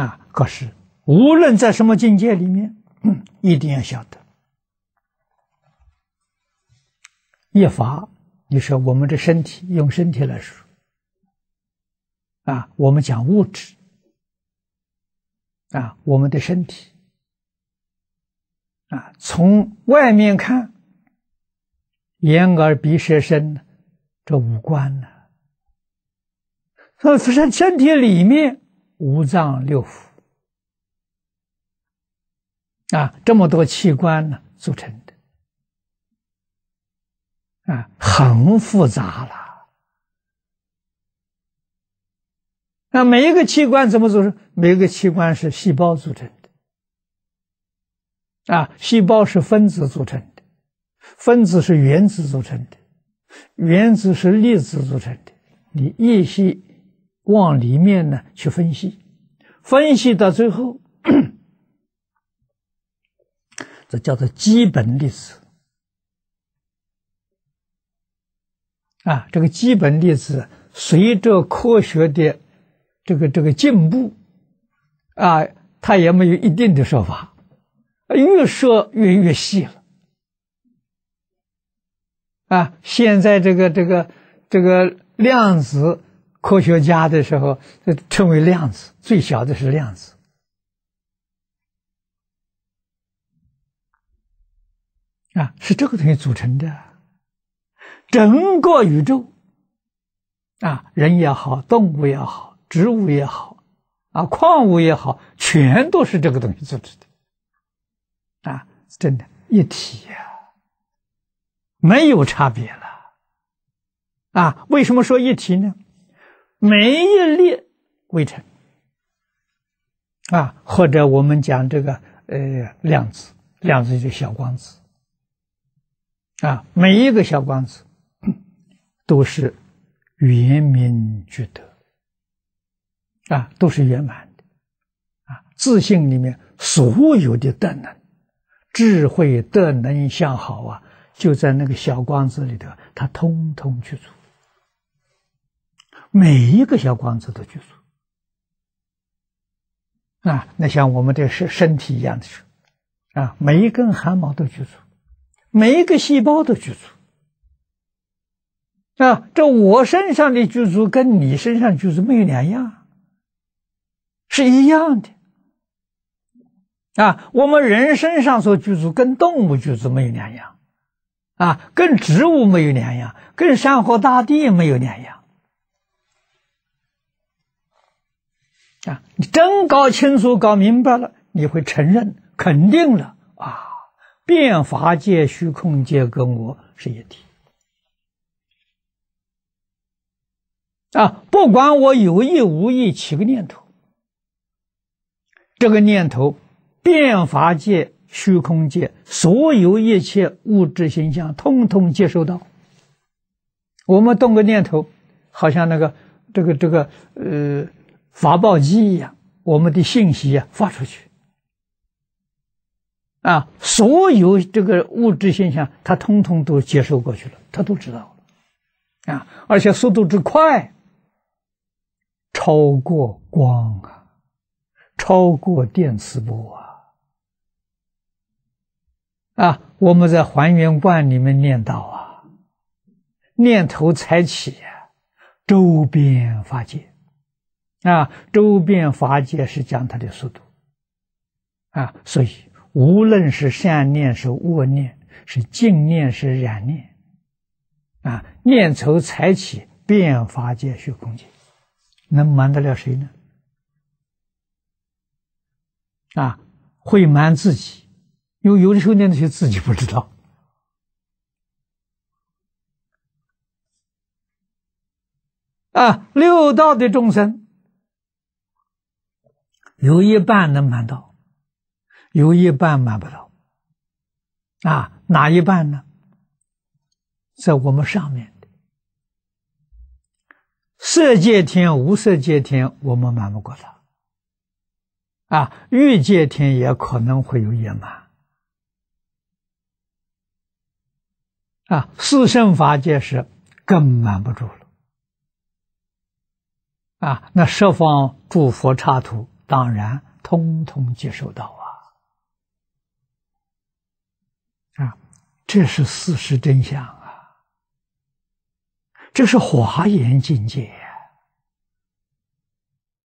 啊，可是无论在什么境界里面，一定要晓得一法。你说我们的身体，用身体来说，啊，我们讲物质，啊，我们的身体，啊，从外面看，眼耳鼻舌身，这五官呢，那在身体里面。五脏六腑啊，这么多器官呢组成的啊，很复杂了。那每一个器官怎么组成？每个器官是细胞组成的啊，细胞是分子组成的，分子是原子组成的，原子是粒子组成的。你一细。往里面呢去分析，分析到最后，这叫做基本粒子啊。这个基本粒子随着科学的这个这个进步，啊，它也没有一定的说法，越说越越细了啊。现在这个这个这个量子。科学家的时候，称为量子，最小的是量子，啊，是这个东西组成的，整个宇宙，啊，人也好，动物也好，植物也好，啊，矿物也好，全都是这个东西组成的，啊，真的，一体啊，没有差别了，啊，为什么说一体呢？每一粒微尘，啊，或者我们讲这个呃量子，量子就是小光子，啊，每一个小光子 都是圆明具德，啊，都是圆满的，啊，自信里面所有的德能、智慧德能相好啊，就在那个小光子里头，它通通去做。每一个小光子都居住，啊，那像我们这身身体一样的是，啊，每一根汗毛都居住，每一个细胞都居住，啊，这我身上的居住跟你身上居住没有两样，是一样的，啊，我们人身上所居住跟动物居住没有两样，啊，跟植物没有两样，跟山河大地没有两样。啊！你真搞清楚、搞明白了，你会承认、肯定了啊！变法界、虚空界跟我是一体啊！不管我有意无意起个念头，这个念头，变法界、虚空界，所有一切物质形象，通通接收到。我们动个念头，好像那个……这个……这个……呃。发报机一样，我们的信息呀发出去，啊，所有这个物质现象，它通通都接收过去了，它都知道了，啊，而且速度之快，超过光啊，超过电磁波啊，啊，我们在还原观里面念叨啊，念头才起，周边发界。啊，周边法界是讲它的速度啊，所以无论是善念是恶念是净念是染念啊，念头采起，遍法界虚空界，能瞒得了谁呢？啊，会瞒自己，因为有的时候念那些自己不知道啊，六道的众生。有一半能瞒到，有一半瞒不到。啊，哪一半呢？在我们上面的色界天、无色界天，我们瞒不过他。啊，欲界天也可能会有野蛮。啊，四圣法界是更瞒不住了。啊，那十方诸佛刹土。当然，通通接受到啊！啊，这是事实真相啊，这是华严境界。